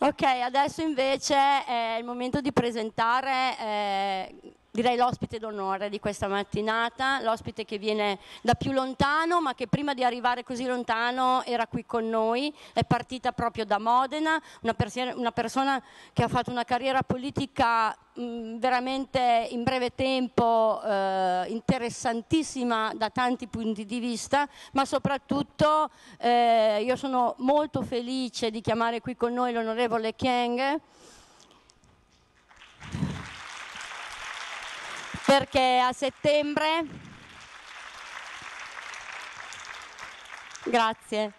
Ok, adesso invece è il momento di presentare eh, direi l'ospite d'onore di questa mattinata, l'ospite che viene da più lontano ma che prima di arrivare così lontano era qui con noi, è partita proprio da Modena, una, persi- una persona che ha fatto una carriera politica mh, veramente in breve tempo eh, interessantissima da tanti punti di vista, ma soprattutto eh, io sono molto felice di chiamare qui con noi l'onorevole Chieng perché a settembre... Grazie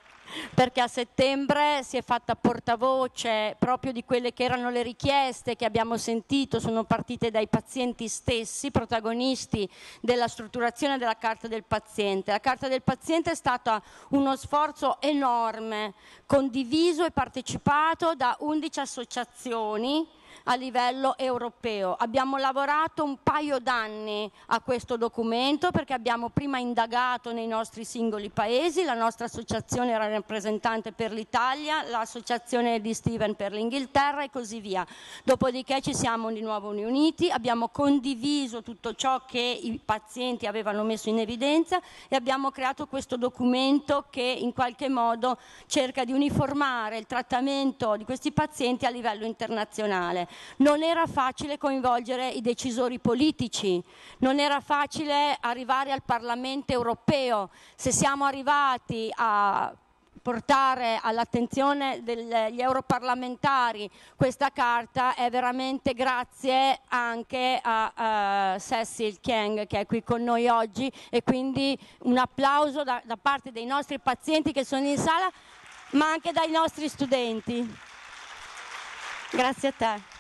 perché a settembre si è fatta portavoce proprio di quelle che erano le richieste che abbiamo sentito, sono partite dai pazienti stessi, protagonisti della strutturazione della Carta del Paziente. La Carta del Paziente è stata uno sforzo enorme, condiviso e partecipato da 11 associazioni a livello europeo. Abbiamo lavorato un paio d'anni a questo documento perché abbiamo prima indagato nei nostri singoli paesi, la nostra associazione era rappresentante per l'Italia, l'associazione di Steven per l'Inghilterra e così via. Dopodiché ci siamo di nuovo riuniti, abbiamo condiviso tutto ciò che i pazienti avevano messo in evidenza e abbiamo creato questo documento che in qualche modo cerca di uniformare il trattamento di questi pazienti a livello internazionale. Non era facile coinvolgere i decisori politici, non era facile arrivare al Parlamento europeo. Se siamo arrivati a portare all'attenzione degli europarlamentari questa carta è veramente grazie anche a uh, Cecil Kang che è qui con noi oggi e quindi un applauso da, da parte dei nostri pazienti che sono in sala ma anche dai nostri studenti. Grazie a te.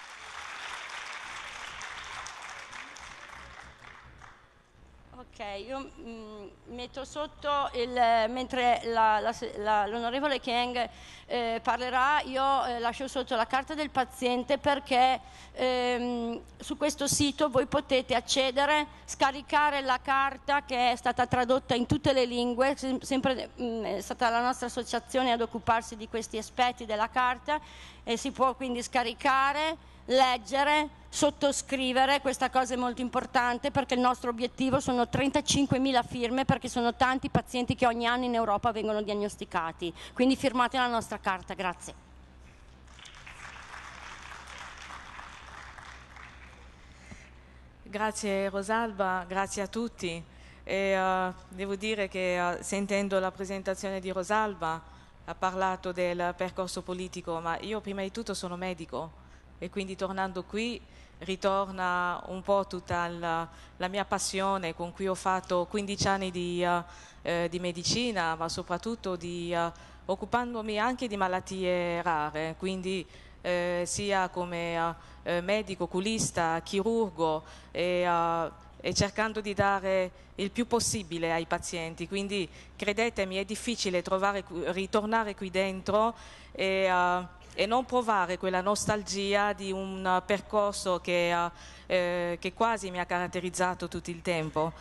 io mh, mm, metto sotto, il, mentre l'onorevole Chiang eh, parlerà, io eh, lascio sotto la carta del paziente perché ehm, su questo sito voi potete accedere, scaricare la carta che è stata tradotta in tutte le lingue, sem sempre, mh, mm, è stata la nostra associazione ad occuparsi di questi aspetti della carta e si può quindi scaricare leggere, sottoscrivere, questa cosa è molto importante perché il nostro obiettivo sono 35.000 firme perché sono tanti pazienti che ogni anno in Europa vengono diagnosticati. Quindi firmate la nostra carta, grazie. Grazie Rosalba, grazie a tutti. E, uh, devo dire che uh, sentendo la presentazione di Rosalba ha parlato del percorso politico, ma io prima di tutto sono medico e quindi tornando qui ritorna un po' tutta la, la, mia passione con cui ho fatto 15 anni di, uh, di medicina, ma soprattutto di, uh, occupandomi anche di malattie rare, quindi eh, sia come uh, medico, culista, chirurgo e, e, cercando di dare il più possibile ai pazienti. Quindi credetemi, è difficile trovare, ritornare qui dentro e e non provare quella nostalgia di un eh, percorso che, eh, che quasi mi ha caratterizzato tutto il tempo.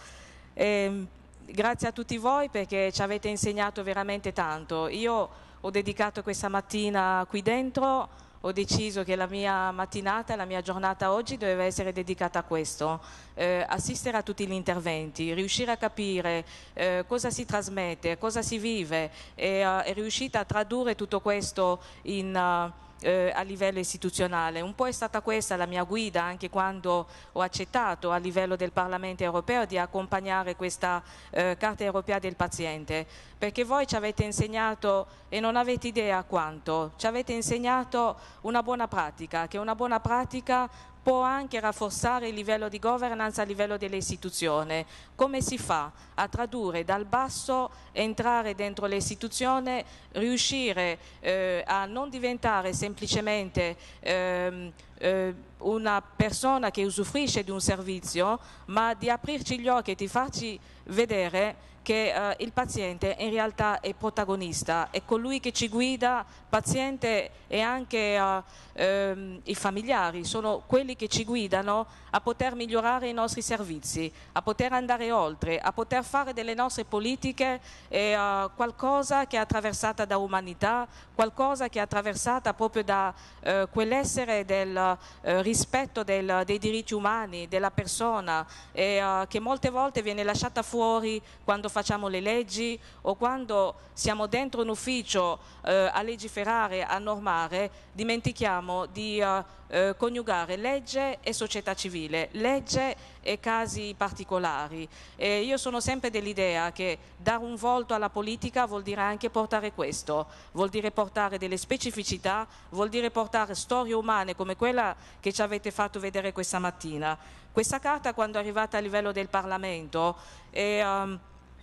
E, ehm, grazie a tutti voi perché ci avete insegnato veramente tanto. Io ho dedicato questa mattina qui dentro ho deciso che la mia mattinata, la mia giornata oggi doveva essere dedicata a questo, eh, assistere a tutti gli interventi, riuscire a capire eh, cosa si trasmette, cosa si vive e eh, è riuscita a tradurre tutto questo in... Uh, eh, a livello istituzionale. Un po' è stata questa la mia guida anche quando ho accettato a livello del Parlamento europeo di accompagnare questa eh, Carta europea del paziente, perché voi ci avete insegnato, e non avete idea quanto, ci avete insegnato una buona pratica, che una buona pratica può anche rafforzare il livello di governance a livello dell'istituzione. Come si fa a tradurre dal basso, entrare dentro l'istituzione, riuscire eh, a non diventare semplicemente ehm, eh, una persona che usufruisce di un servizio, ma di aprirci gli occhi e di farci vedere che eh, il paziente in realtà è protagonista, è colui che ci guida, paziente e anche eh, ehm, i familiari, sono quelli che ci guidano a poter migliorare i nostri servizi, a poter andare oltre, a poter fare delle nostre politiche eh, qualcosa che è attraversata da umanità, qualcosa che è attraversata proprio da eh, quell'essere del eh, rispetto del, dei diritti umani, della persona, e, eh, che molte volte viene lasciata fuori quando facciamo le leggi o quando siamo dentro un ufficio eh, a legiferare, a normare, dimentichiamo cerchiamo di eh, eh, coniugare legge e società civile, legge e casi particolari. E io sono sempre dell'idea che dare un volto alla politica vuol dire anche portare questo, vuol dire portare delle specificità, vuol dire portare storie umane come quella che ci avete fatto vedere questa mattina. Questa carta quando è arrivata a livello del Parlamento... È, um,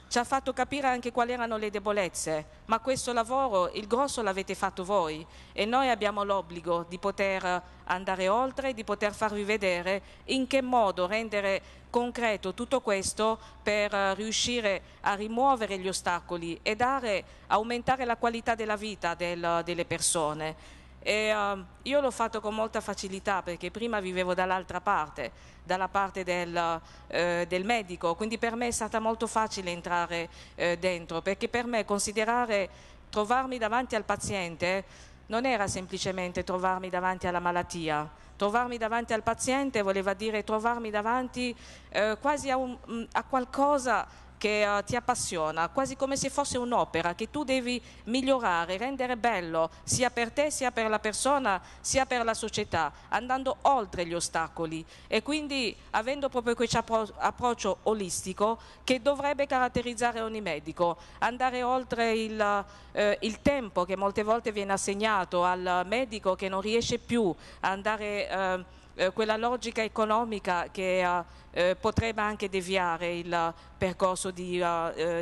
ci ha fatto capire anche quali erano le debolezze, ma questo lavoro, il grosso l'avete fatto voi e noi abbiamo l'obbligo di poter andare oltre, di poter farvi vedere in che modo rendere concreto tutto questo per riuscire a rimuovere gli ostacoli e dare, aumentare la qualità della vita del, delle persone. E, um, io l'ho fatto con molta facilità perché prima vivevo dall'altra parte, dalla parte del, eh, del, medico, quindi per me è stata molto facile entrare eh, dentro perché per me considerare trovarmi davanti al paziente non era semplicemente trovarmi davanti alla malattia, trovarmi davanti al paziente voleva dire trovarmi davanti eh, quasi a, un, mm, a qualcosa che uh, ti appassiona, quasi come se fosse un'opera che tu devi migliorare, rendere bello, sia per te, sia per la persona, sia per la società, andando oltre gli ostacoli e quindi avendo proprio questo appro- approccio olistico che dovrebbe caratterizzare ogni medico, andare oltre il, uh, il tempo che molte volte viene assegnato al medico che non riesce più a andare... Uh, eh, quella logica economica che eh, eh, potrebbe anche deviare il percorso di,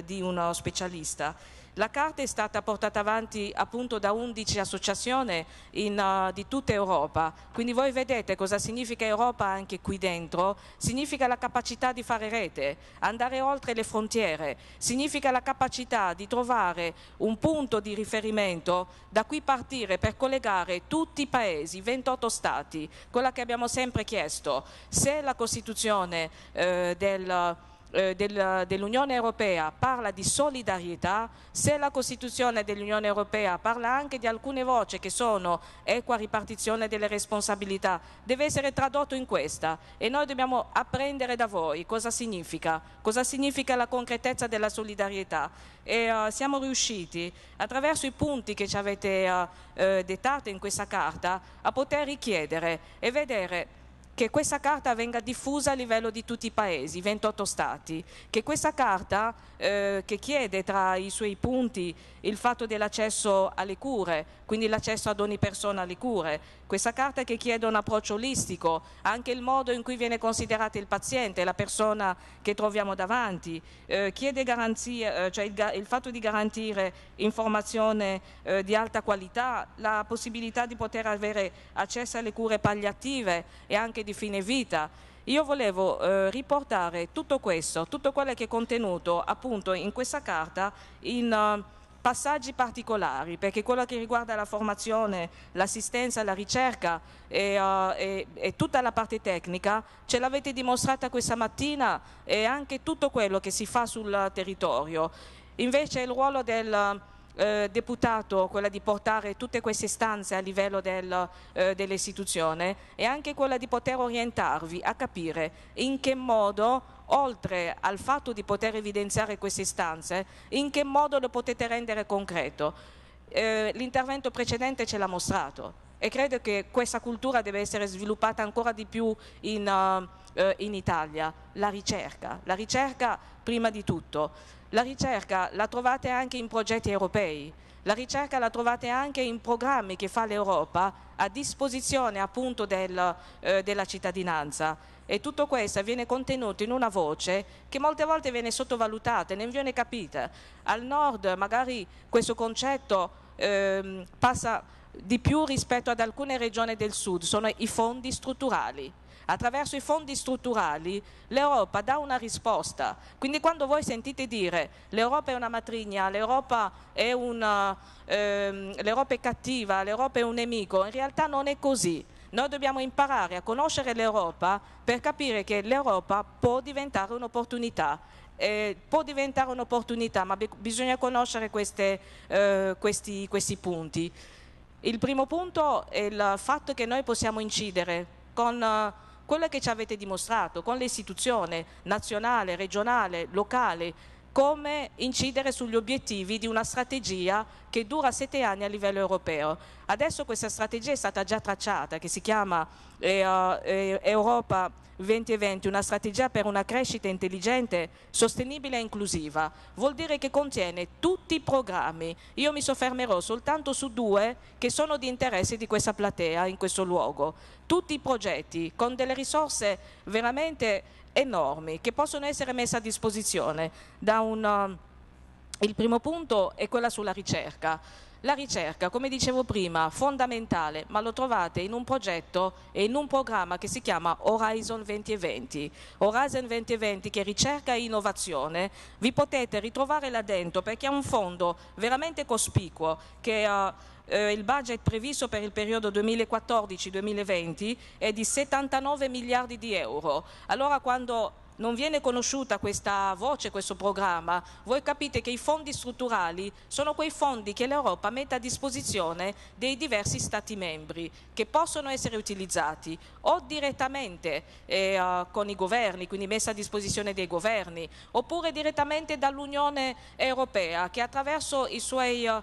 di uno specialista. La carta è stata portata avanti appunto da 11 associazioni in, uh, di tutta Europa, quindi voi vedete cosa significa Europa anche qui dentro, significa la capacità di fare rete, andare oltre le frontiere, significa la capacità di trovare un punto di riferimento da cui partire per collegare tutti i paesi, 28 stati, quella che abbiamo sempre chiesto. Se la Costituzione eh, del eh, dell'Unione Europea parla di solidarietà, se la Costituzione dell'Unione Europea parla anche di alcune voci che sono equa ripartizione delle responsabilità, deve essere tradotto in questa e noi dobbiamo apprendere da voi cosa significa, cosa significa la concretezza della solidarietà. E, uh, siamo riusciti, attraverso i punti che ci avete uh, uh, dettato in questa carta, a poter richiedere e vedere che questa carta venga diffusa a livello di tutti i paesi, 28 stati, che questa carta eh, che chiede tra i suoi punti il fatto dell'accesso alle cure, quindi l'accesso ad ogni persona alle cure, questa carta che chiede un approccio olistico, anche il modo in cui viene considerato il paziente, la persona che troviamo davanti, eh, chiede garanzie, eh, cioè il, il, fatto di garantire informazione eh, di alta qualità, la possibilità di poter avere accesso alle cure palliative e anche di fine vita. Io volevo eh, riportare tutto questo, tutto quello che è contenuto appunto in questa carta in... Uh, passaggi particolari, perché quello che riguarda la formazione, l'assistenza, la ricerca e, uh, e, e tutta la parte tecnica ce l'avete dimostrata questa mattina e anche tutto quello che si fa sul territorio. Invece il ruolo del eh, deputato quella di portare tutte queste stanze a livello del, eh, dell'istituzione e anche quella di poter orientarvi a capire in che modo oltre al fatto di poter evidenziare queste stanze, in che modo lo potete rendere concreto. Eh, l'intervento precedente ce l'ha mostrato e credo che questa cultura deve essere sviluppata ancora di più in, uh, in Italia, la ricerca, la ricerca prima di tutto. La ricerca la trovate anche in progetti europei, la ricerca la trovate anche in programmi che fa l'Europa a disposizione appunto del, eh, della cittadinanza e tutto questo viene contenuto in una voce che molte volte viene sottovalutata, e non viene capita. Al nord magari questo concetto eh, passa di più rispetto ad alcune regioni del sud, sono i fondi strutturali attraverso i fondi strutturali, l'Europa dà una risposta. Quindi quando voi sentite dire l'Europa è una matrigna, l'Europa è, una, eh, ehm, l'Europa è cattiva, l'Europa è un nemico, in realtà non è così. Noi dobbiamo imparare a conoscere l'Europa per capire che l'Europa può diventare un'opportunità. Eh, può diventare un'opportunità, ma be- bisogna conoscere queste, eh, questi, questi punti. Il primo punto è il fatto che noi possiamo incidere con quello che ci avete dimostrato con l'istituzione nazionale, regionale, locale, come incidere sugli obiettivi di una strategia che dura sette anni a livello europeo. Adesso questa strategia è stata già tracciata, che si chiama eh, eh, Europa 2020, una strategia per una crescita intelligente, sostenibile e inclusiva. Vuol dire che contiene tutti i programmi. Io mi soffermerò soltanto su due che sono di interesse di questa platea in questo luogo. Tutti i progetti con delle risorse veramente enormi che possono essere messe a disposizione da un... Um, il primo punto è quella sulla ricerca. La ricerca, come dicevo prima, fondamentale, ma lo trovate in un progetto e in un programma che si chiama Horizon 2020. Horizon 2020 che è ricerca e innovazione, vi potete ritrovare là dentro perché è un fondo veramente cospicuo che... Uh, eh, il budget previsto per il periodo 2014-2020 è di 79 miliardi di euro. Allora quando non viene conosciuta questa voce, questo programma, voi capite che i fondi strutturali sono quei fondi che l'Europa mette a disposizione dei diversi Stati membri, che possono essere utilizzati o direttamente eh, con i governi, quindi messa a disposizione dei governi, oppure direttamente dall'Unione Europea, che attraverso i suoi uh,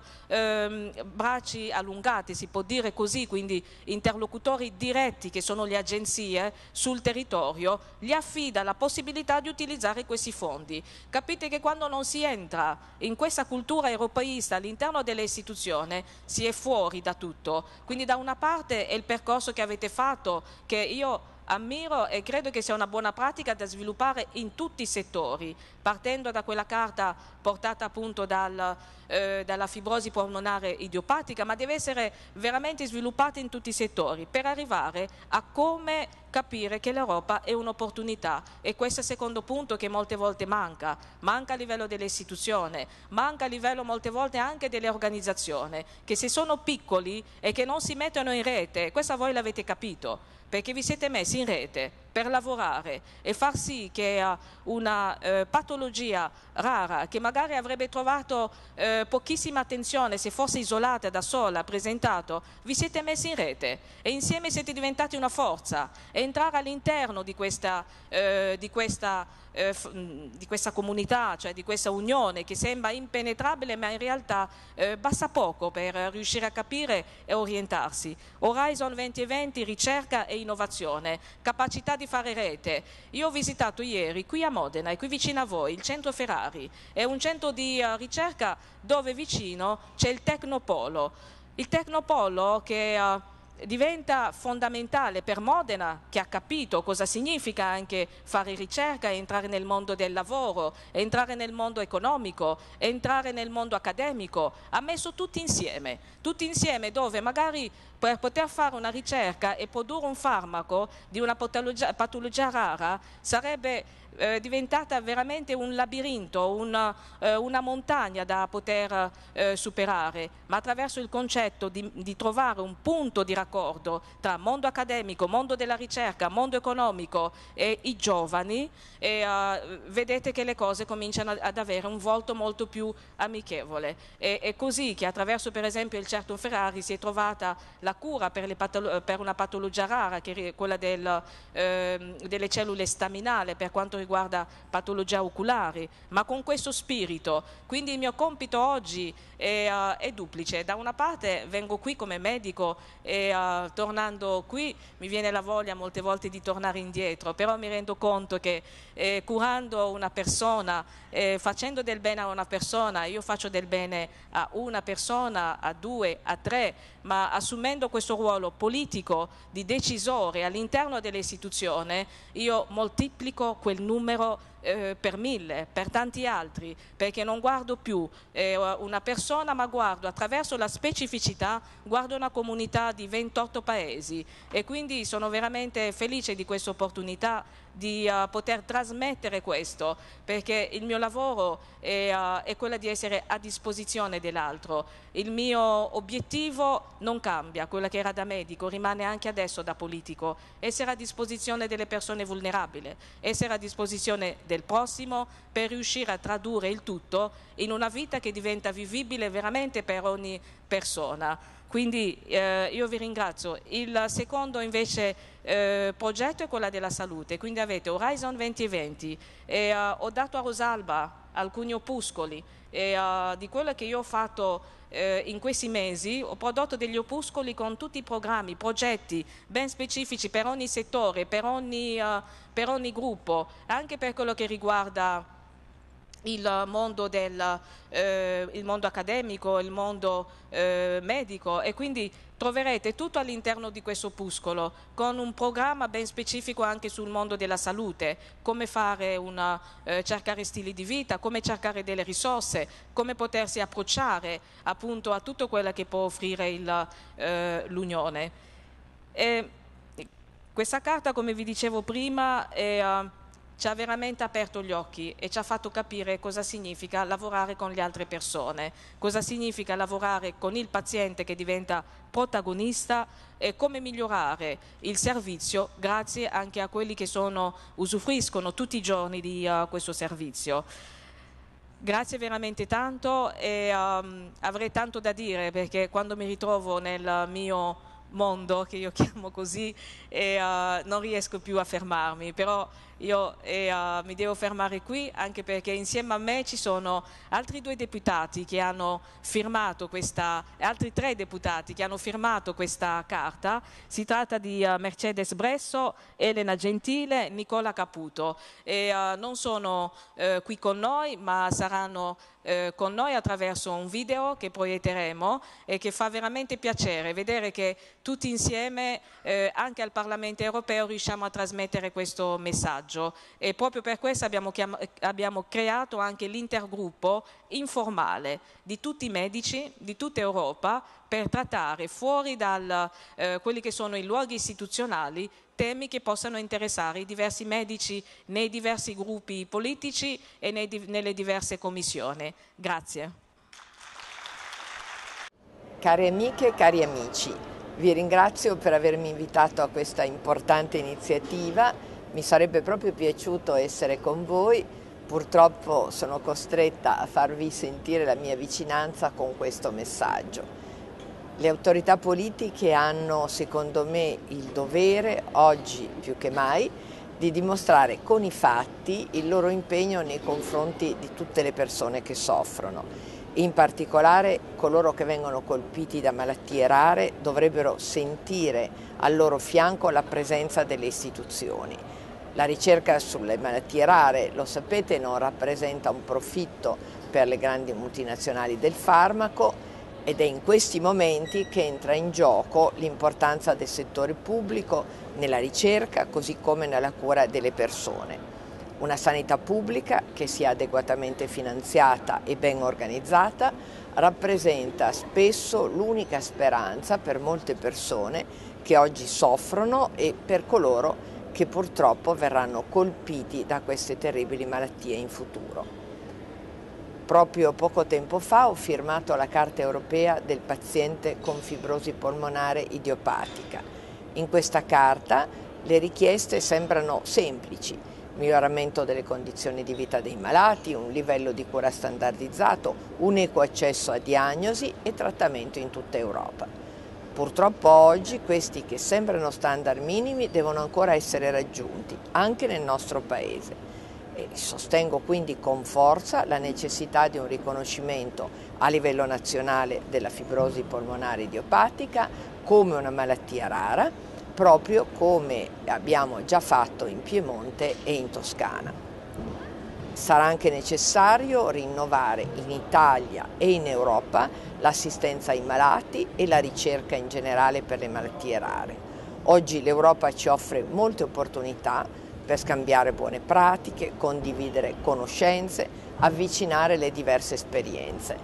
bracci allungati, si può dire così, quindi interlocutori diretti, che sono le agenzie sul territorio, gli affida la possibilità possibilità di utilizzare questi fondi. Capite che quando non si entra in questa cultura europeista all'interno delle istituzioni si è fuori da tutto. Quindi da una parte è il percorso che avete fatto che io ammiro e credo che sia una buona pratica da sviluppare in tutti i settori, partendo da quella carta portata appunto dal, eh, dalla fibrosi polmonare idiopatica, ma deve essere veramente sviluppata in tutti i settori per arrivare a come capire che l'Europa è un'opportunità e questo è il secondo punto che molte volte manca, manca a livello delle istituzioni, manca a livello molte volte anche delle organizzazioni, che se sono piccoli e che non si mettono in rete, questa voi l'avete capito, perché vi siete messi in rete per lavorare e far sì che eh, una eh, patologia rara che magari avrebbe trovato eh, pochissima attenzione se fosse isolata da sola, presentato, vi siete messi in rete e insieme siete diventati una forza e entrare all'interno di questa, eh, di questa, eh, di questa comunità, cioè di questa unione che sembra impenetrabile ma in realtà eh, basta poco per riuscire a capire e orientarsi. Horizon 2020, ricerca e innovazione, capacità di di fare rete. Io ho visitato ieri qui a Modena e qui vicino a voi il centro Ferrari, è un centro di eh, ricerca dove vicino c'è il Tecnopolo. Il Tecnopolo che... Uh, diventa fondamentale per Modena che ha capito cosa significa anche fare ricerca, entrare nel mondo del lavoro, entrare nel mondo economico, entrare nel mondo accademico, ha messo tutti insieme, tutti insieme dove magari per poter fare una ricerca e produrre un farmaco di una patologia, patologia rara sarebbe eh, diventata veramente un labirinto, una, eh, una montagna da poter eh, superare, ma attraverso il concetto di, di, trovare un punto di raccordo tra mondo accademico, mondo della ricerca, mondo economico e i giovani, e, eh, vedete che le cose cominciano ad avere un volto molto più amichevole. E, è così che attraverso per esempio il Certo Ferrari si è trovata la cura per, patolo per una patologia rara, che è quella del, ehm, delle cellule staminali per quanto riguarda riguarda patologia oculare, ma con questo spirito. Quindi il mio compito oggi è, uh, è duplice. Da una parte vengo qui come medico e uh, tornando qui mi viene la voglia molte volte di tornare indietro, però mi rendo conto che eh, curando una persona, eh, facendo del bene a una persona, io faccio del bene a una persona, a due, a tre, ma assumendo questo ruolo politico di decisore all'interno dell'istituzione io moltiplico quel numero eh, per mille, per tanti altri, perché non guardo più eh, una persona ma guardo attraverso la specificità, guardo una comunità di 28 paesi e quindi sono veramente felice di questa opportunità di eh, poter trasmettere questo, perché il mio lavoro è, è quello di essere a disposizione dell'altro. Il mio obiettivo non cambia, quello che era da medico rimane anche adesso da politico, essere a disposizione delle persone vulnerabili, essere a disposizione del prossimo per riuscire a tradurre il tutto in una vita che diventa vivibile veramente per ogni persona. Quindi eh, io vi ringrazio. Il secondo invece eh, progetto è quello della salute, quindi avete Horizon 2020 e, uh, ho dato a Rosalba alcuni opuscoli e, uh, di quello che io ho fatto eh, in questi mesi ho prodotto degli opuscoli con tutti i programmi, progetti ben specifici per ogni settore, per ogni, eh, per ogni gruppo, anche per quello che riguarda il mondo, del, eh, il mondo accademico, il mondo eh, medico e quindi Troverete tutto all'interno di questo opuscolo, con un programma ben specifico anche sul mondo della salute, come una, eh, cercare stili di vita, come cercare delle risorse, come potersi approcciare appunto a tutto quello che può offrire eh, l'Unione. Eh, questa carta, come vi dicevo prima, è... Uh, ci ha veramente aperto gli occhi e ci ha fatto capire cosa significa lavorare con le altre persone, cosa significa lavorare con il paziente che diventa protagonista e come migliorare il servizio grazie anche a quelli che sono, usufruiscono tutti i giorni di uh, questo servizio. Grazie veramente tanto e um, avrei tanto da dire perché quando mi ritrovo nel mio mondo, che io chiamo così, e, uh, non riesco più a fermarmi, però io e, uh, ah, mi devo fermare qui anche perché insieme a me ci sono altri due deputati che hanno firmato questa, altri tre deputati che hanno firmato questa carta. Si tratta di uh, Mercedes Bresso, Elena Gentile, e Nicola Caputo. E, uh, non sono eh, qui con noi ma saranno eh, con noi attraverso un video che proietteremo e che fa veramente piacere vedere che tutti insieme eh, anche al Parlamento europeo riusciamo a trasmettere questo messaggio disagio e proprio per questo abbiamo, abbiamo creato anche l'intergruppo informale di tutti i medici di tutta Europa per trattare fuori da eh, quelli che sono i luoghi istituzionali temi che possano interessare i diversi medici nei diversi gruppi politici e nei, nelle diverse commissioni. Grazie. Cari amiche e cari amici, vi ringrazio per avermi invitato a questa importante iniziativa mi sarebbe proprio piaciuto essere con voi, purtroppo sono costretta a farvi sentire la mia vicinanza con questo messaggio. Le autorità politiche hanno, secondo me, il dovere, oggi più che mai, di dimostrare con i fatti il loro impegno nei confronti di tutte le persone che soffrono. In particolare coloro che vengono colpiti da malattie rare dovrebbero sentire al loro fianco la presenza delle istituzioni. La ricerca sulle malattie rare, lo sapete, non rappresenta un profitto per le grandi multinazionali del farmaco ed è in questi momenti che entra in gioco l'importanza del settore pubblico nella ricerca così come nella cura delle persone. Una sanità pubblica che sia adeguatamente finanziata e ben organizzata rappresenta spesso l'unica speranza per molte persone che oggi soffrono e per coloro che purtroppo verranno colpiti da queste terribili malattie in futuro. Proprio poco tempo fa ho firmato la Carta europea del paziente con fibrosi polmonare idiopatica. In questa carta le richieste sembrano semplici, miglioramento delle condizioni di vita dei malati, un livello di cura standardizzato, un equo accesso a diagnosi e trattamento in tutta Europa. Purtroppo oggi questi che sembrano standard minimi devono ancora essere raggiunti, anche nel nostro Paese. E sostengo quindi con forza la necessità di un riconoscimento a livello nazionale della fibrosi polmonare idiopatica come una malattia rara, proprio come abbiamo già fatto in Piemonte e in Toscana. Sarà anche necessario rinnovare in Italia e in Europa l'assistenza ai malati e la ricerca in generale per le malattie rare. Oggi l'Europa ci offre molte opportunità per scambiare buone pratiche, condividere conoscenze, avvicinare le diverse esperienze.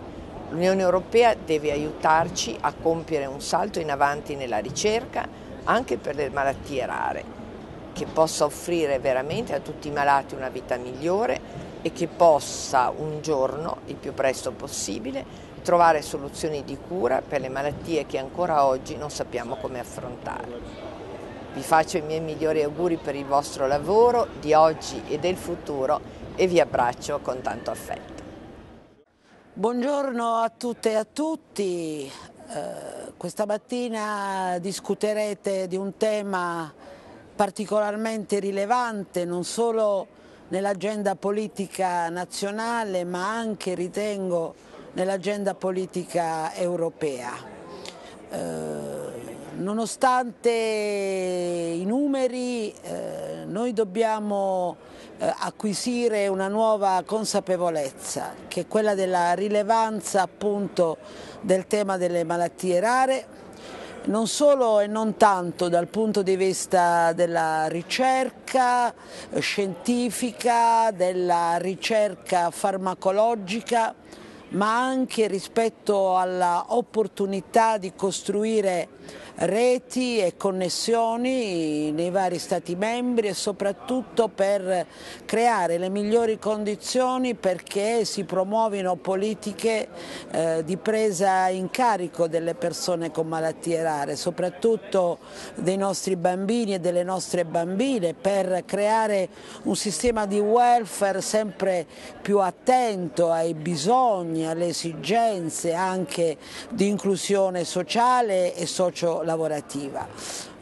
L'Unione Europea deve aiutarci a compiere un salto in avanti nella ricerca anche per le malattie rare, che possa offrire veramente a tutti i malati una vita migliore e che possa un giorno, il più presto possibile, trovare soluzioni di cura per le malattie che ancora oggi non sappiamo come affrontare. Vi faccio i miei migliori auguri per il vostro lavoro di oggi e del futuro e vi abbraccio con tanto affetto. Buongiorno a tutte e a tutti. Eh, questa mattina discuterete di un tema particolarmente rilevante non solo nell'agenda politica nazionale ma anche ritengo nell'agenda politica europea. Eh, nonostante i numeri eh, noi dobbiamo eh, acquisire una nuova consapevolezza che è quella della rilevanza appunto del tema delle malattie rare non solo e non tanto dal punto di vista della ricerca eh, scientifica, della ricerca farmacologica, ma anche rispetto all'opportunità di costruire reti e connessioni nei vari Stati membri e soprattutto per creare le migliori condizioni perché si promuovino politiche eh, di presa in carico delle persone con malattie rare, soprattutto dei nostri bambini e delle nostre bambine, per creare un sistema di welfare sempre più attento ai bisogni, alle esigenze anche di inclusione sociale e socio lavorativa.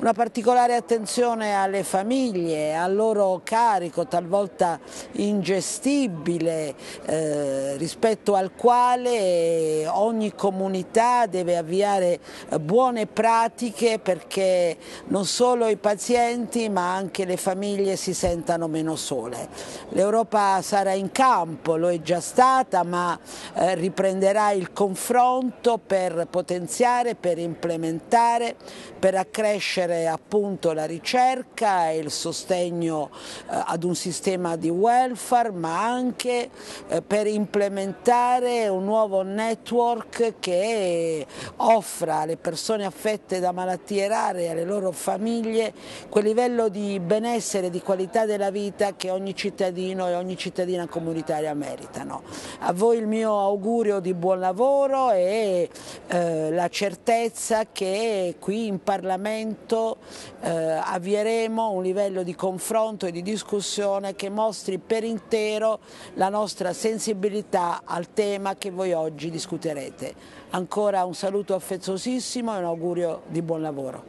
Una particolare attenzione alle famiglie, al loro carico talvolta ingestibile eh, rispetto al quale ogni comunità deve avviare buone pratiche perché non solo i pazienti ma anche le famiglie si sentano meno sole. L'Europa sarà in campo, lo è già stata, ma eh, riprenderà il confronto per potenziare, per implementare, per accrescere promuovere appunto la ricerca e il sostegno eh, ad un sistema di welfare, ma anche eh, per implementare un nuovo network che offra alle persone affette da malattie rare e alle loro famiglie quel livello di benessere, e di qualità della vita che ogni cittadino e ogni cittadina comunitaria meritano. A voi il mio augurio di buon lavoro e eh, la certezza che qui in Parlamento pronto eh, avvieremo un livello di confronto e di discussione che mostri per intero la nostra sensibilità al tema che voi oggi discuterete. Ancora un saluto affettuosissimo e un augurio di buon lavoro.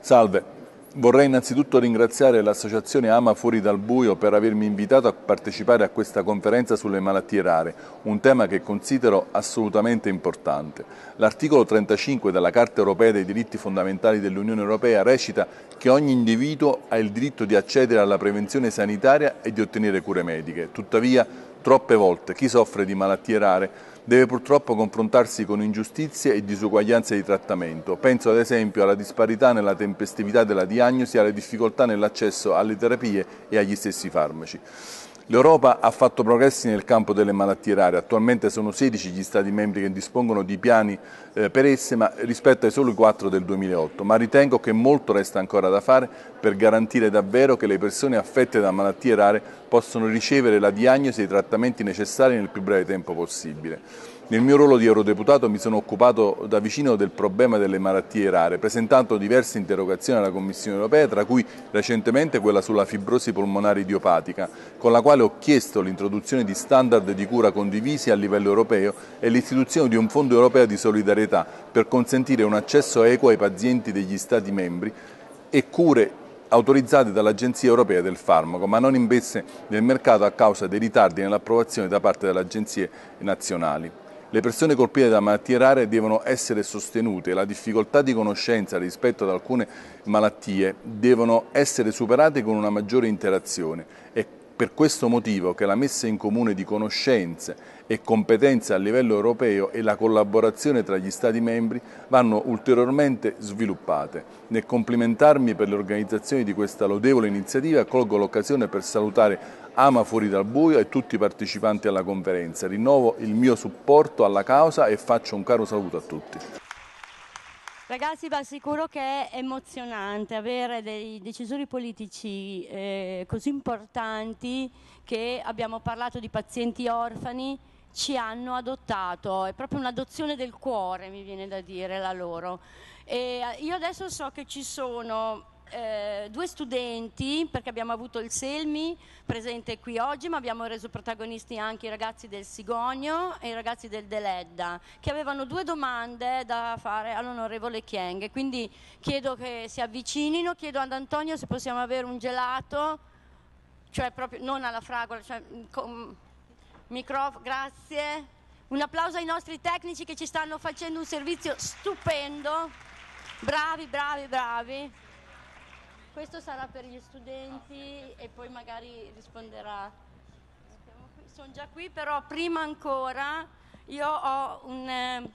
Salve. Vorrei innanzitutto ringraziare l'associazione Ama Fuori dal Buio per avermi invitato a partecipare a questa conferenza sulle malattie rare, un tema che considero assolutamente importante. L'articolo 35 della Carta Europea dei diritti fondamentali dell'Unione Europea recita che ogni individuo ha il diritto di accedere alla prevenzione sanitaria e di ottenere cure mediche. Tuttavia, troppe volte chi soffre di malattie rare deve purtroppo confrontarsi con ingiustizie e disuguaglianze di trattamento. Penso ad esempio alla disparità nella tempestività della diagnosi, alle difficoltà nell'accesso alle terapie e agli stessi farmaci. L'Europa ha fatto progressi nel campo delle malattie rare, attualmente sono 16 gli Stati membri che dispongono di piani eh, per esse ma rispetto ai soli 4 del 2008, ma ritengo che molto resta ancora da fare per garantire davvero che le persone affette da malattie rare possano ricevere la diagnosi e i trattamenti necessari nel più breve tempo possibile. Nel mio ruolo di eurodeputato mi sono occupato da vicino del problema delle malattie rare, presentando diverse interrogazioni alla Commissione europea, tra cui recentemente quella sulla fibrosi polmonare idiopatica, con la quale ho chiesto l'introduzione di standard di cura condivisi a livello europeo e l'istituzione di un fondo europeo di solidarietà per consentire un accesso equo ai pazienti degli Stati membri e cure autorizzate dall'Agenzia Europea del Farmaco, ma non immesse nel mercato a causa dei ritardi nell'approvazione da parte delle agenzie nazionali. Le persone colpite da malattie rare devono essere sostenute, la difficoltà di conoscenza rispetto ad alcune malattie devono essere superate con una maggiore interazione. È per questo motivo che la messa in comune di conoscenze e competenze a livello europeo e la collaborazione tra gli Stati membri vanno ulteriormente sviluppate. Nel complimentarmi per l'organizzazione di questa lodevole iniziativa colgo l'occasione per salutare Ama Fuori dal Buio e tutti i partecipanti alla conferenza. Rinnovo il mio supporto alla causa e faccio un caro saluto a tutti. Ragazzi, ma sicuro che è emozionante avere dei decisori politici eh, così importanti che abbiamo parlato di pazienti orfani, ci hanno adottato, è proprio un'adozione del cuore, mi viene da dire la loro. E eh, io adesso so che ci sono eh, due studenti, perché abbiamo avuto il Selmi presente qui oggi, ma abbiamo reso protagonisti anche i ragazzi del Sigonio e i ragazzi del Deledda, che avevano due domande da fare all'onorevole Chieng. Quindi chiedo che si avvicinino, chiedo ad Antonio se possiamo avere un gelato, cioè proprio non alla fragola, cioè, mm, con, microfono, grazie. Un applauso ai nostri tecnici che ci stanno facendo un servizio stupendo. Bravi, bravi, bravi. Questo sarà per gli studenti ah, e poi magari risponderà. Sono già qui, però prima ancora io ho un, eh,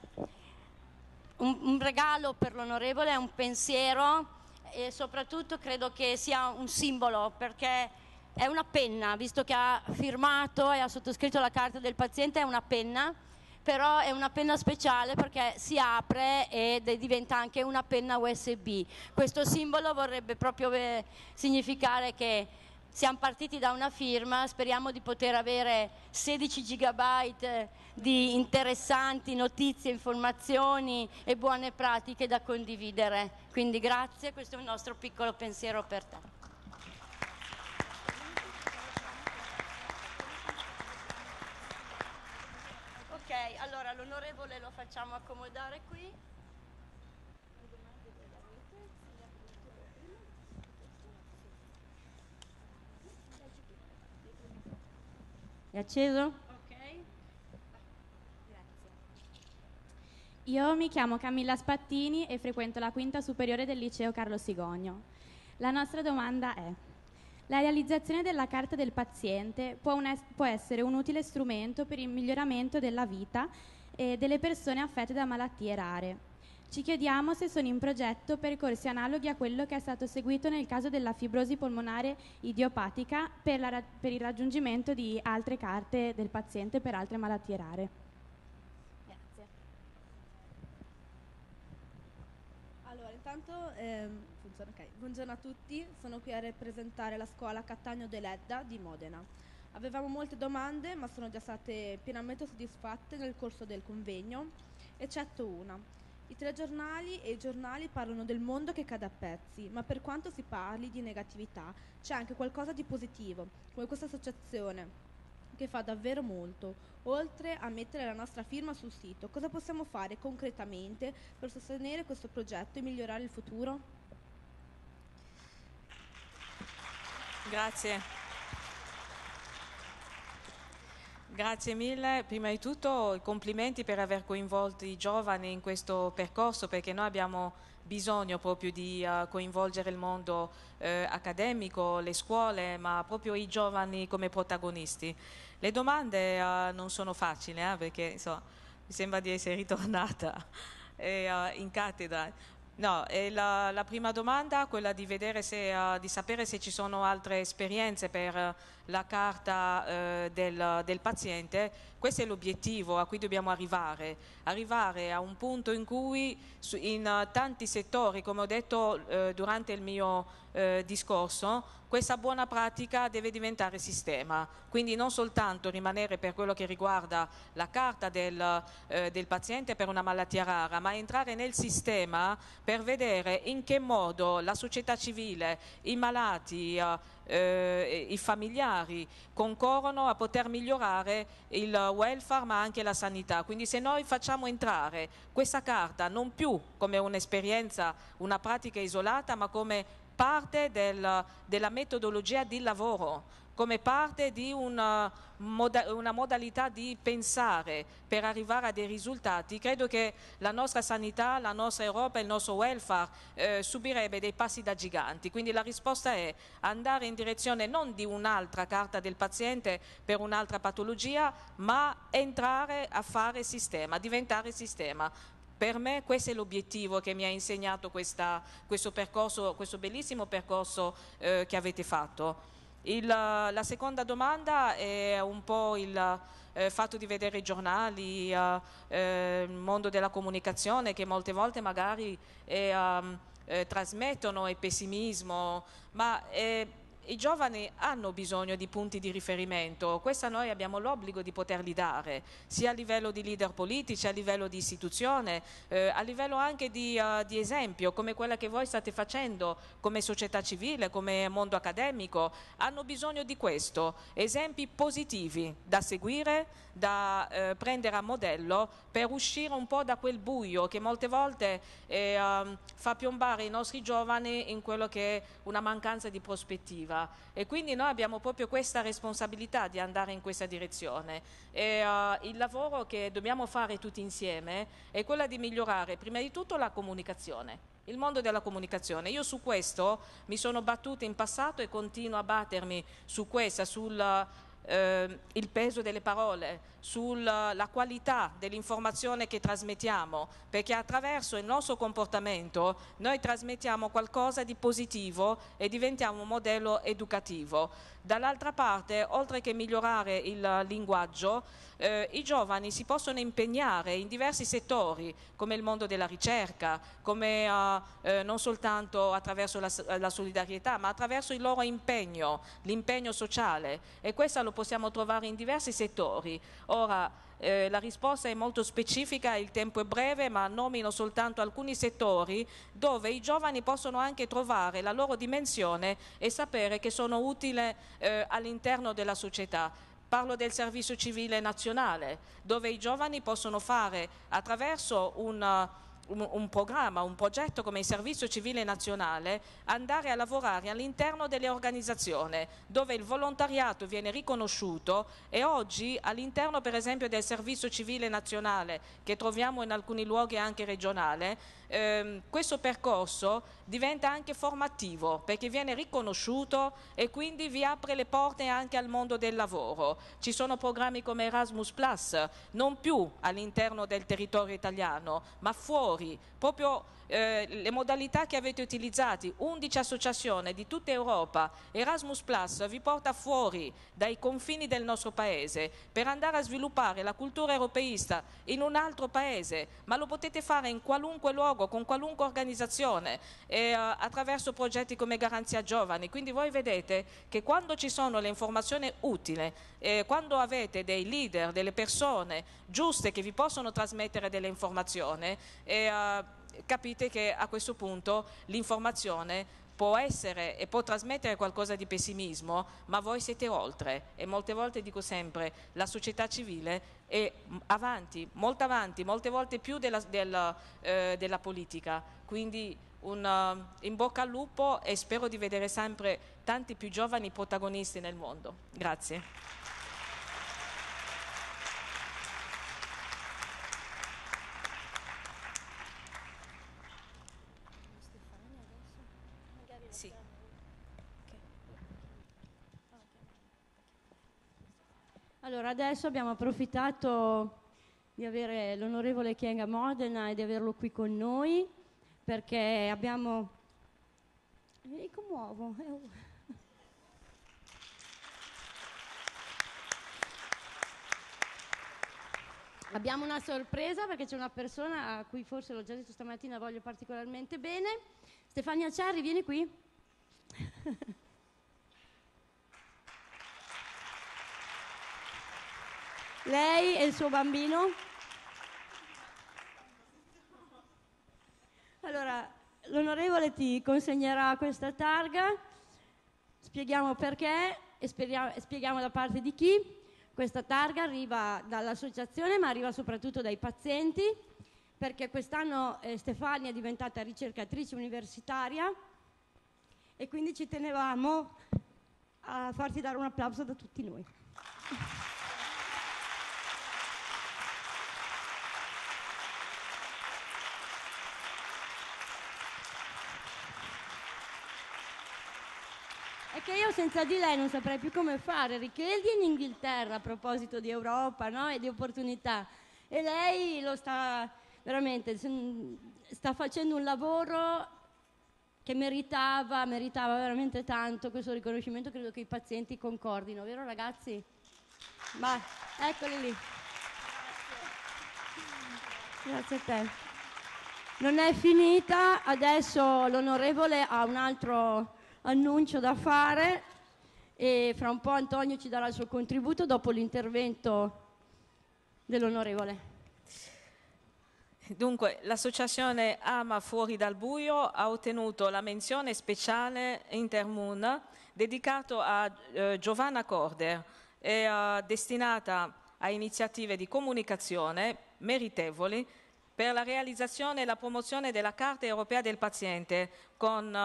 un, un regalo per l'onorevole, un pensiero e soprattutto credo che sia un simbolo perché è una penna, visto che ha firmato e ha sottoscritto la carta del paziente, è una penna però è una penna speciale perché si apre ed diventa anche una penna USB. Questo simbolo vorrebbe proprio eh, significare che siamo partiti da una firma, speriamo di poter avere 16 gigabyte eh, di interessanti notizie, informazioni e buone pratiche da condividere. Quindi grazie, questo è un nostro piccolo pensiero per te. L'onorevole lo facciamo accomodare qui. È acceso? Ok. Grazie. Io mi chiamo Camilla Spattini e frequento la quinta superiore del liceo Carlo Sigogno. La nostra domanda è, la realizzazione della carta del paziente può, es può essere un utile strumento per il miglioramento della vita eh, delle persone affette da malattie rare. Ci chiediamo se sono in progetto percorsi analoghi a quello che è stato seguito nel caso della fibrosi polmonare idiopatica per, la, per il raggiungimento di altre carte del paziente per altre malattie rare. Grazie. Allora, intanto ehm, funziona, okay. buongiorno a tutti, sono qui a rappresentare la scuola Cattaneo Deledda di Modena. Avevamo molte domande ma sono già state pienamente soddisfatte nel corso del convegno, eccetto una. I telegiornali e i giornali parlano del mondo che cade a pezzi, ma per quanto si parli di negatività c'è anche qualcosa di positivo, come questa associazione che fa davvero molto. Oltre a mettere la nostra firma sul sito, cosa possiamo fare concretamente per sostenere questo progetto e migliorare il futuro? Grazie. Grazie mille, prima di tutto complimenti per aver coinvolto i giovani in questo percorso perché noi abbiamo bisogno proprio di uh, coinvolgere il mondo uh, accademico, le scuole, ma proprio i giovani come protagonisti. Le domande uh, non sono facili eh, perché insomma, mi sembra di essere ritornata eh, in cattedra, No, la, la, prima domanda è quella di, se, uh, di, sapere se ci sono altre esperienze per uh, la carta eh, del, del, paziente, questo è l'obiettivo a cui dobbiamo arrivare, arrivare a un punto in cui in eh, tanti settori, come ho detto eh, durante il mio eh, discorso, questa buona pratica deve diventare sistema, quindi non soltanto rimanere per quello che riguarda la carta del, eh, del paziente per una malattia rara, ma entrare nel sistema per vedere in che modo la società civile, i malati, eh, eh, i familiari concorrono a poter migliorare il welfare ma anche la sanità. Quindi se noi facciamo entrare questa carta non più come un'esperienza, una pratica isolata, ma come parte del, della metodologia di lavoro come parte di una, eh, moda una, modalità di pensare per arrivare a dei risultati, credo che la nostra sanità, la nostra Europa, il nostro welfare eh, subirebbe dei passi da giganti. Quindi la risposta è andare in direzione non di un'altra carta del paziente per un'altra patologia, ma entrare a fare sistema, diventare sistema. Per me questo è l'obiettivo che mi ha insegnato questa, questo, percorso, questo bellissimo percorso eh, che avete fatto. Il, la seconda domanda è un po' il eh, fatto di vedere i giornali, eh, eh il mondo della comunicazione che molte volte magari eh, ehm, eh, trasmettono il pessimismo, ma i giovani hanno bisogno di punti di riferimento, questa noi abbiamo l'obbligo di poterli dare, sia a livello di leader politici, a livello di istituzione, eh, a livello anche di, uh, di, esempio, come quella che voi state facendo come società civile, come mondo accademico, hanno bisogno di questo, esempi positivi da seguire, da eh, prendere a modello per uscire un po' da quel buio che molte volte eh, um, fa piombare i nostri giovani in quello che è una mancanza di prospettiva cultura e quindi noi abbiamo proprio questa responsabilità di andare in questa direzione e, uh, il lavoro che dobbiamo fare tutti insieme è quello di migliorare prima di tutto la comunicazione il mondo della comunicazione. Io su questo mi sono battuta in passato e continuo a battermi su questo, sul eh, peso delle parole, sulla qualità dell'informazione che trasmettiamo, perché attraverso il nostro comportamento noi trasmettiamo qualcosa di positivo e diventiamo un modello educativo. Dall'altra parte, oltre che migliorare il linguaggio, eh, i giovani si possono impegnare in diversi settori, come il mondo della ricerca, come, eh, eh, non soltanto attraverso la, eh, la solidarietà, ma attraverso il loro impegno, l'impegno sociale e questo lo possiamo trovare in diversi settori. Ora eh, la risposta è molto specifica, il tempo è breve, ma nomino soltanto alcuni settori dove i giovani possono anche trovare la loro dimensione e sapere che sono utili eh, all'interno della società parlo del servizio civile nazionale, dove i giovani possono fare attraverso una, un, un, programma, un progetto come il servizio civile nazionale, andare a lavorare all'interno delle organizzazioni dove il volontariato viene riconosciuto e oggi all'interno per esempio del servizio civile nazionale che troviamo in alcuni luoghi anche regionale ehm, questo percorso diventa anche formativo perché viene riconosciuto e quindi vi apre le porte anche al mondo del lavoro. Ci sono programmi come Erasmus Plus, non più all'interno del territorio italiano, ma fuori, proprio eh, le modalità che avete utilizzato, 11 associazioni di tutta Europa, Erasmus Plus vi porta fuori dai confini del nostro paese per andare a sviluppare la cultura europeista in un altro paese, ma lo potete fare in qualunque luogo dialogo con qualunque organizzazione e, eh, attraverso progetti come Garanzia Giovani. Quindi voi vedete che quando ci sono le informazioni utili, eh, quando avete dei leader, delle persone giuste che vi possono trasmettere delle informazioni, eh, capite che a questo punto l'informazione può essere e può trasmettere qualcosa di pessimismo, ma voi siete oltre e molte volte dico sempre la società civile è avanti, molto avanti, molte volte più della, della, eh, della politica, quindi un uh, in bocca al lupo e spero di vedere sempre tanti più giovani protagonisti nel mondo. Grazie. Allora, adesso abbiamo approfittato di avere l'onorevole Chienga Modena e di averlo qui con noi perché abbiamo... Mi commuovo. Eh. Abbiamo una sorpresa perché c'è una persona a cui forse l'ho già detto stamattina, voglio particolarmente bene. Stefania Ciarri, vieni qui. Lei e il suo bambino? Allora, l'onorevole ti consegnerà questa targa, spieghiamo perché e spieghiamo da parte di chi. Questa targa arriva dall'associazione ma arriva soprattutto dai pazienti perché quest'anno eh, Stefania è diventata ricercatrice universitaria e quindi ci tenevamo a farti dare un applauso da tutti noi. Perché io senza di lei non saprei più come fare. Richeldi in Inghilterra a proposito di Europa no? e di opportunità. E lei lo sta veramente, sta facendo un lavoro che meritava, meritava veramente tanto questo riconoscimento, credo che i pazienti concordino, vero ragazzi? Ma eccoli lì. Grazie a te. Non è finita, adesso l'onorevole ha un altro annuncio da fare e fra un po' Antonio ci darà il suo contributo dopo l'intervento dell'onorevole. Dunque, l'associazione Ama Fuori dal Buio ha ottenuto la menzione speciale Intermoon dedicata a eh, Giovanna Corder e eh, destinata a iniziative di comunicazione meritevoli per la realizzazione e la promozione della Carta europea del paziente con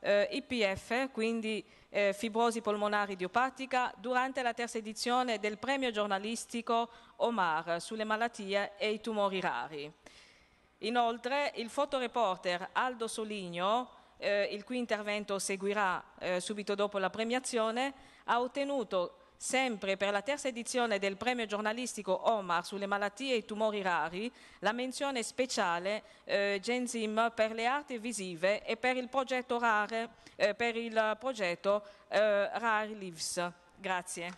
eh, IPF, quindi eh, fibrosi polmonare idiopatica, durante la terza edizione del premio giornalistico Omar sulle malattie e i tumori rari. Inoltre il fotoreporter Aldo Soligno, eh, il cui intervento seguirà eh, subito dopo la premiazione, ha ottenuto Sempre per la terza edizione del premio giornalistico Omar sulle malattie e i tumori rari, la menzione speciale eh, Genzim per le arti visive e per il progetto, rare, eh, per il progetto eh, Rare Lives. Grazie.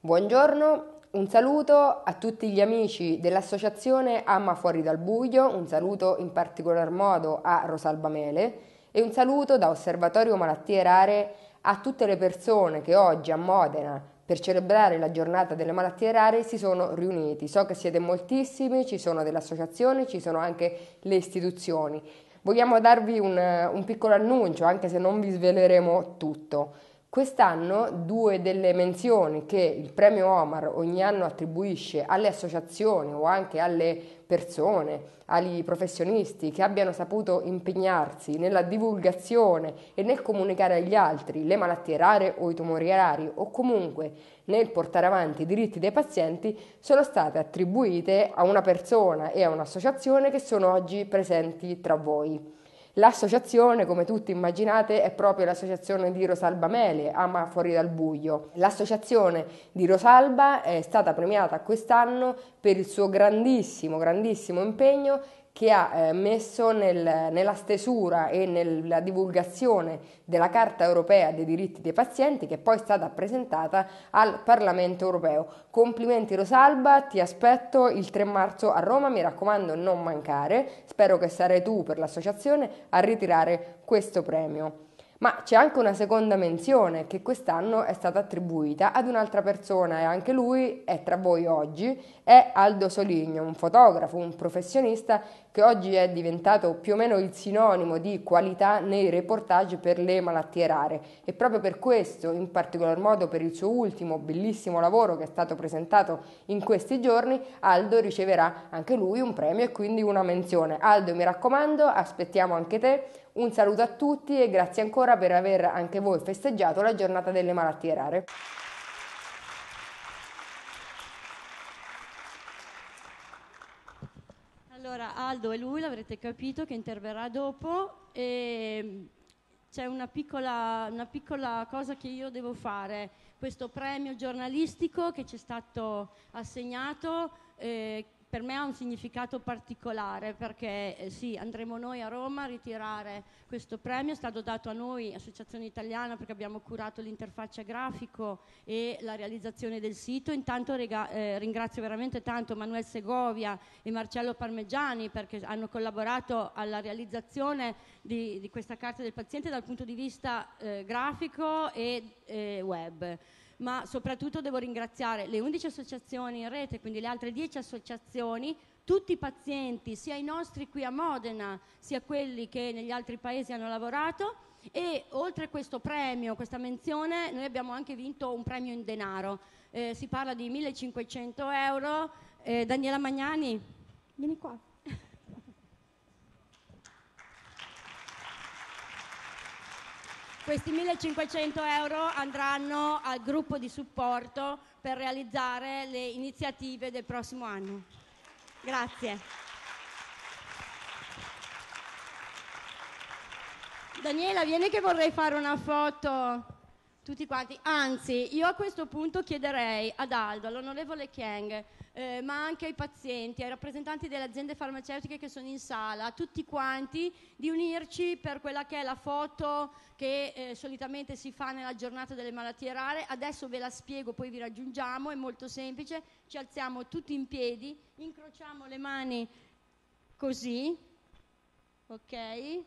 Buongiorno, un saluto a tutti gli amici dell'associazione Amma Fuori dal Buio, un saluto in particolar modo a Rosalba Mele e un saluto da Osservatorio Malattie Rare a tutte le persone che oggi a Modena per celebrare la giornata delle malattie rare si sono riuniti. So che siete moltissimi, ci sono delle associazioni, ci sono anche le istituzioni. Vogliamo darvi un, un piccolo annuncio, anche se non vi sveleremo tutto. Quest'anno due delle menzioni che il premio Omar ogni anno attribuisce alle associazioni o anche alle persone, agli professionisti che abbiano saputo impegnarsi nella divulgazione e nel comunicare agli altri le malattie rare o i tumori rari o comunque nel portare avanti i diritti dei pazienti sono state attribuite a una persona e a un'associazione che sono oggi presenti tra voi. L'associazione, come tutti immaginate, è proprio l'associazione di Rosalba Mele, Ama fuori dal buio. L'associazione di Rosalba è stata premiata quest'anno per il suo grandissimo, grandissimo impegno che ha eh, messo nel, nella stesura e nella divulgazione della Carta europea dei diritti dei pazienti che poi è stata presentata al Parlamento europeo. Complimenti Rosalba, ti aspetto il 3 marzo a Roma, mi raccomando non mancare, spero che sarai tu per l'associazione a ritirare questo premio. Ma c'è anche una seconda menzione che quest'anno è stata attribuita ad un'altra persona e anche lui è tra voi oggi, è Aldo Soligno, un fotografo, un professionista che oggi è diventato più o meno il sinonimo di qualità nei reportage per le malattie rare e proprio per questo, in particolar modo per il suo ultimo bellissimo lavoro che è stato presentato in questi giorni, Aldo riceverà anche lui un premio e quindi una menzione. Aldo, mi raccomando, aspettiamo anche te. Un saluto a tutti e grazie ancora per aver anche voi festeggiato la giornata delle malattie rare. Aldo è lui, l'avrete capito, che interverrà dopo. E mm, c'è una piccola, una piccola, cosa che io devo fare, questo premio giornalistico che ci è stato assegnato, eh, per me ha un significato particolare perché eh, sì, andremo noi a Roma a ritirare questo premio, è stato dato a noi, Associazione Italiana, perché abbiamo curato l'interfaccia grafico e la realizzazione del sito. Intanto rega- eh, ringrazio veramente tanto Manuel Segovia e Marcello Parmeggiani perché hanno collaborato alla realizzazione di, di questa carta del paziente dal punto di vista eh, grafico e eh, web ma soprattutto devo ringraziare le 11 associazioni in rete, quindi le altre 10 associazioni, tutti i pazienti, sia i nostri qui a Modena, sia quelli che negli altri paesi hanno lavorato e oltre a questo premio, questa menzione, noi abbiamo anche vinto un premio in denaro. Eh, si parla di 1500 euro. Eh, Daniela Magnani, vieni qua. Questi 1.500 euro andranno al gruppo di supporto per realizzare le iniziative del prossimo anno. Grazie. Daniela, vieni che vorrei fare una foto. Tutti quanti. Anzi, io a questo punto chiederei ad Aldo, all'onorevole Chiang, eh, ma anche ai pazienti, ai rappresentanti delle aziende farmaceutiche che sono in sala, a tutti quanti, di unirci per quella che è la foto che eh, solitamente si fa nella giornata delle malattie rare. Adesso ve la spiego, poi vi raggiungiamo, è molto semplice, ci alziamo tutti in piedi, incrociamo le mani così, ok?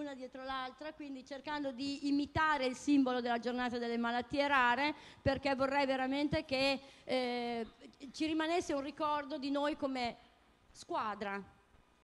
una dietro l'altra, quindi cercando di imitare il simbolo della giornata delle malattie rare, perché vorrei veramente che eh, ci rimanesse un ricordo di noi come squadra,